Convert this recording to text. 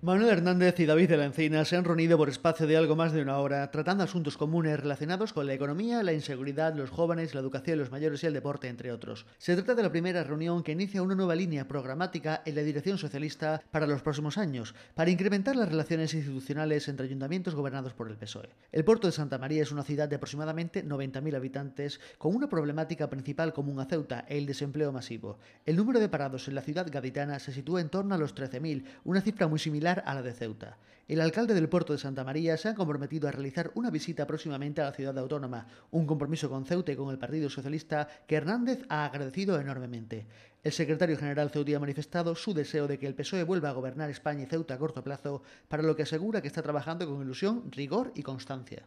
Manuel Hernández y David de la Encina se han reunido por espacio de algo más de una hora, tratando asuntos comunes relacionados con la economía, la inseguridad, los jóvenes, la educación, los mayores y el deporte, entre otros. Se trata de la primera reunión que inicia una nueva línea programática en la dirección socialista para los próximos años, para incrementar las relaciones institucionales entre ayuntamientos gobernados por el PSOE. El puerto de Santa María es una ciudad de aproximadamente 90.000 habitantes, con una problemática principal común a Ceuta, el desempleo masivo. El número de parados en la ciudad gaditana se sitúa en torno a los 13.000, una cifra muy similar a la de Ceuta. El alcalde del puerto de Santa María se ha comprometido a realizar una visita próximamente a la ciudad autónoma, un compromiso con Ceuta y con el Partido Socialista que Hernández ha agradecido enormemente. El secretario general Ceuti ha manifestado su deseo de que el PSOE vuelva a gobernar España y Ceuta a corto plazo, para lo que asegura que está trabajando con ilusión, rigor y constancia.